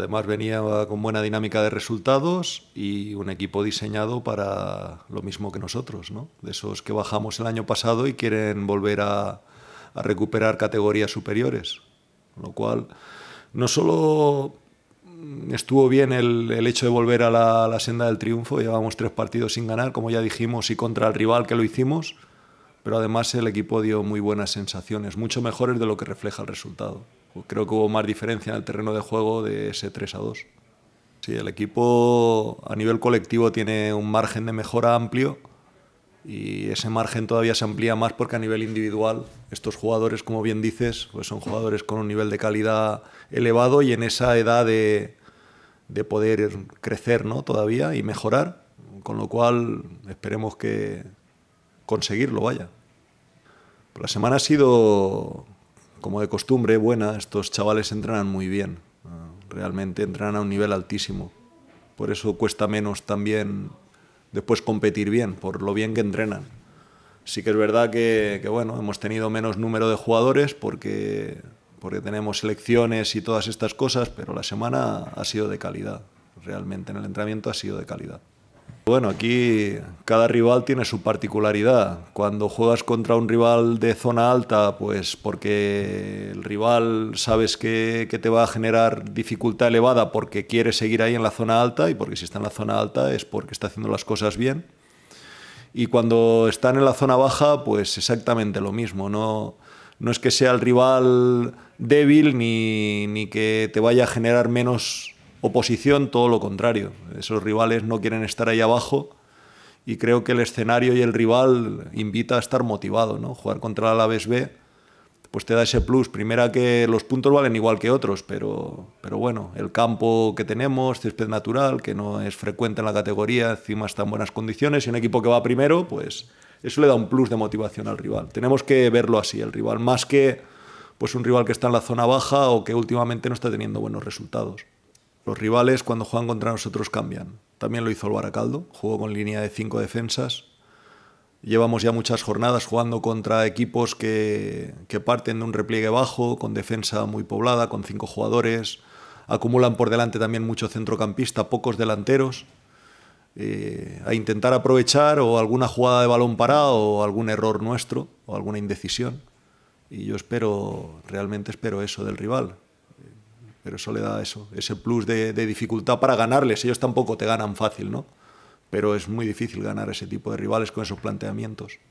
Además venía con buena dinámica de resultados y un equipo diseñado para lo mismo que nosotros, ¿no? De esos que bajamos el año pasado y quieren volver a, recuperar categorías superiores. lo cual, no solo estuvo bien el, hecho de volver a la, la, senda del triunfo, llevamos tres partidos sin ganar, como ya dijimos, y contra el rival que lo hicimos, pero además el equipo dio muy buenas sensaciones, mucho mejores de lo que refleja el resultado. Pues creo que hubo más diferencia en el terreno de juego de ese 3 a 2. Sí, el equipo a nivel colectivo tiene un margen de mejora amplio y ese margen todavía se amplía más porque a nivel individual estos jugadores, como bien dices, pues son jugadores con un nivel de calidad elevado y en esa edad de, de poder crecer ¿no? todavía y mejorar, con lo cual esperemos que conseguirlo, vaya. la semana ha sido como de costumbre buena, estos chavales entrenan muy bien, eh, realmente entrenan a un nivel altísimo. Por eso cuesta menos también después competir bien, por lo bien que entrenan. Sí que es verdad que, bueno, hemos tenido menos número de jugadores porque, porque tenemos selecciones y todas estas cosas, pero la semana ha sido de calidad, realmente en el entrenamiento ha sido de calidad. Bueno, aquí cada rival tiene su particularidad. Cuando juegas contra un rival de zona alta, pues porque el rival sabes que, te va a generar dificultad elevada porque quiere seguir ahí en la zona alta y porque si está en la zona alta es porque está haciendo las cosas bien. Y cuando están en la zona baja, pues exactamente lo mismo. No, no es que sea el rival débil ni, ni que te vaya a generar menos oposición, todo lo contrario. Esos rivales no quieren estar ahí abajo y creo que el escenario y el rival invita a estar motivado, ¿no? Jugar contra el Alavés B pues te da ese plus. Primera que los puntos valen igual que otros, pero, pero bueno, el campo que tenemos, césped natural, que no es frecuente en la categoría, encima está en buenas condiciones, y un equipo que va primero, pues eso le da un plus de motivación al rival. Tenemos que verlo así, el rival, más que pues un rival que está en la zona baja o que últimamente no está teniendo buenos resultados. Los rivales cuando juegan contra nosotros cambian. También lo hizo el Baracaldo, jugó con línea de cinco defensas. Llevamos ya muchas jornadas jugando contra equipos que, parten de un repliegue bajo, con defensa muy poblada, con cinco jugadores. Acumulan por delante también mucho centrocampista, pocos delanteros. Eh, a intentar aprovechar o alguna jugada de balón parado o algún error nuestro o alguna indecisión. Y yo espero, realmente espero eso del rival, pero eso le da eso, ese plus de, de, dificultad para ganarles. Ellos tampoco te ganan fácil, ¿no? Pero es muy difícil ganar ese tipo de rivales con esos planteamientos.